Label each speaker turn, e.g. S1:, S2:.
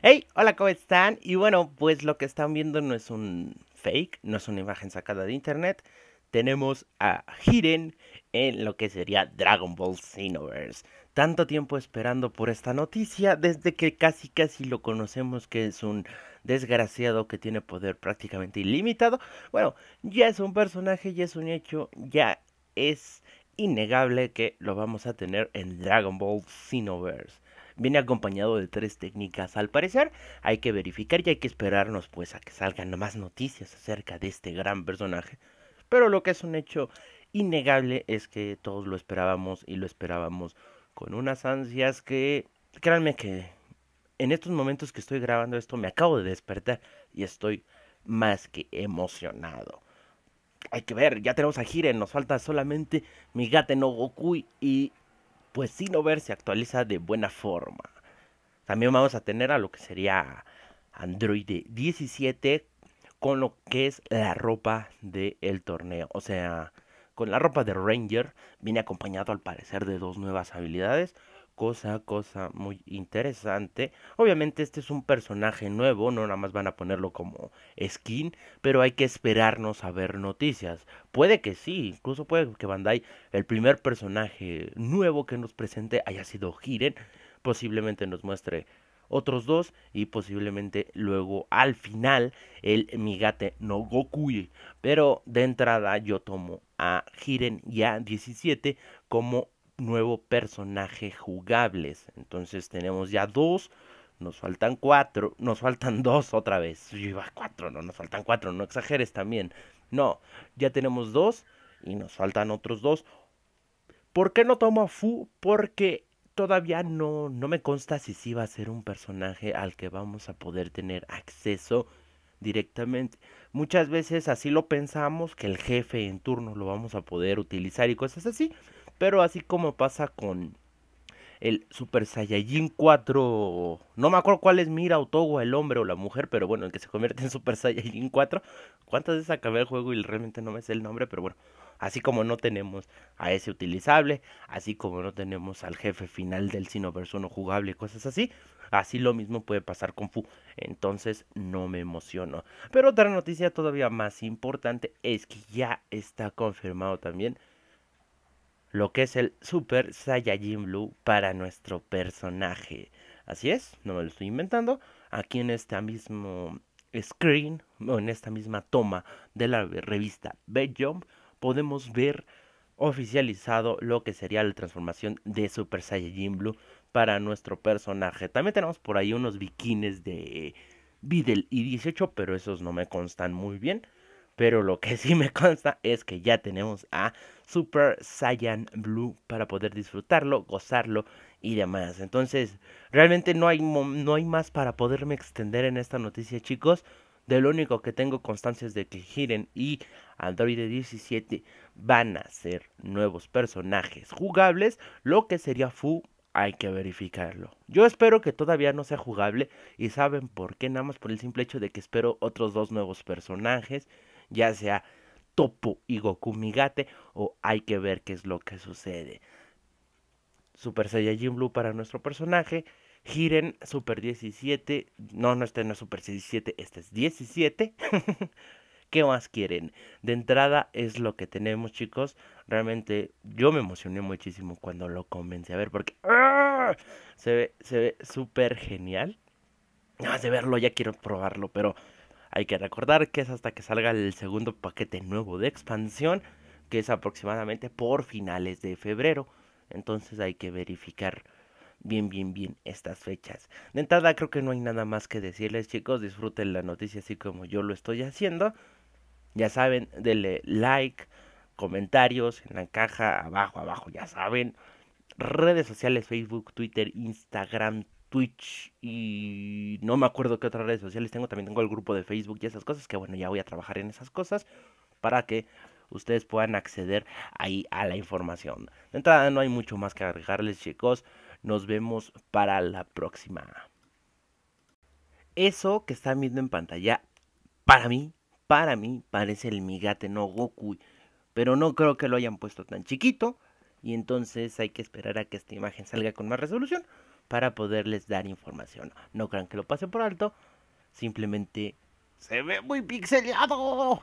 S1: Hey, hola, ¿cómo están? Y bueno, pues lo que están viendo no es un fake, no es una imagen sacada de internet. Tenemos a Hiren en lo que sería Dragon Ball Xenoverse. Tanto tiempo esperando por esta noticia, desde que casi casi lo conocemos que es un desgraciado que tiene poder prácticamente ilimitado. Bueno, ya es un personaje, ya es un hecho, ya es innegable que lo vamos a tener en Dragon Ball Xenoverse. Viene acompañado de tres técnicas al parecer. Hay que verificar y hay que esperarnos pues a que salgan más noticias acerca de este gran personaje. Pero lo que es un hecho innegable es que todos lo esperábamos y lo esperábamos con unas ansias que, créanme que en estos momentos que estoy grabando esto me acabo de despertar y estoy más que emocionado. Hay que ver, ya tenemos a Jiren, nos falta solamente Migate no Goku y pues ver se actualiza de buena forma. También vamos a tener a lo que sería Android 17 con lo que es la ropa del torneo. O sea, con la ropa de Ranger viene acompañado al parecer de dos nuevas habilidades cosa, cosa muy interesante. Obviamente este es un personaje nuevo, no nada más van a ponerlo como skin, pero hay que esperarnos a ver noticias. Puede que sí, incluso puede que Bandai, el primer personaje nuevo que nos presente haya sido Hiren, posiblemente nos muestre otros dos y posiblemente luego al final el Migate no Goku, Pero de entrada yo tomo a Hiren ya 17 como nuevo personaje jugables. Entonces tenemos ya dos, nos faltan cuatro, nos faltan dos otra vez. Yo cuatro, no, nos faltan cuatro, no exageres también. No, ya tenemos dos y nos faltan otros dos. ¿Por qué no tomo a Fu? Porque todavía no, no me consta si sí va a ser un personaje al que vamos a poder tener acceso directamente. Muchas veces así lo pensamos, que el jefe en turno lo vamos a poder utilizar y cosas así. Pero así como pasa con el Super Saiyajin 4, no me acuerdo cuál es Mira o Togo, el hombre o la mujer, pero bueno, el que se convierte en Super Saiyajin 4. ¿Cuántas veces acabé el juego y realmente no me sé el nombre? Pero bueno, así como no tenemos a ese utilizable, así como no tenemos al jefe final del Verso 1 jugable y cosas así, así lo mismo puede pasar con Fu. Entonces no me emociono. Pero otra noticia todavía más importante es que ya está confirmado también lo que es el Super Saiyajin Blue para nuestro personaje. Así es, no me lo estoy inventando. Aquí en este mismo screen, o en esta misma toma de la revista Jump, podemos ver oficializado lo que sería la transformación de Super Saiyajin Blue para nuestro personaje. También tenemos por ahí unos bikines de Videl y 18, pero esos no me constan muy bien. Pero lo que sí me consta es que ya tenemos a Super Saiyan Blue para poder disfrutarlo, gozarlo y demás. Entonces, realmente no hay, no hay más para poderme extender en esta noticia, chicos. De lo único que tengo constancia es de que Hiren y Android 17 van a ser nuevos personajes jugables. Lo que sería Fu, hay que verificarlo. Yo espero que todavía no sea jugable y saben por qué, nada más por el simple hecho de que espero otros dos nuevos personajes ya sea Topo y Goku Migate o hay que ver qué es lo que sucede. Super Saiyajin Blue para nuestro personaje. Giren Super 17. No, no, este no es Super 17, este es 17. ¿Qué más quieren? De entrada es lo que tenemos, chicos. Realmente yo me emocioné muchísimo cuando lo comencé a ver porque ¡ah! se ve se ve súper genial. Nada ah, más de verlo ya quiero probarlo, pero hay que recordar que es hasta que salga el segundo paquete nuevo de expansión, que es aproximadamente por finales de febrero. Entonces hay que verificar bien, bien, bien estas fechas. De entrada creo que no hay nada más que decirles chicos, disfruten la noticia así como yo lo estoy haciendo. Ya saben, denle like, comentarios en la caja abajo, abajo, ya saben. Redes sociales, Facebook, Twitter, Instagram, Twitch y no me acuerdo qué otras redes sociales tengo. También tengo el grupo de Facebook y esas cosas. Que bueno, ya voy a trabajar en esas cosas para que ustedes puedan acceder ahí a la información. De entrada no hay mucho más que agregarles chicos. Nos vemos para la próxima. Eso que está viendo en pantalla, para mí, para mí, parece el Migate no Goku. Pero no creo que lo hayan puesto tan chiquito y entonces hay que esperar a que esta imagen salga con más resolución para poderles dar información. No crean que lo pase por alto, simplemente se ve muy pixelado.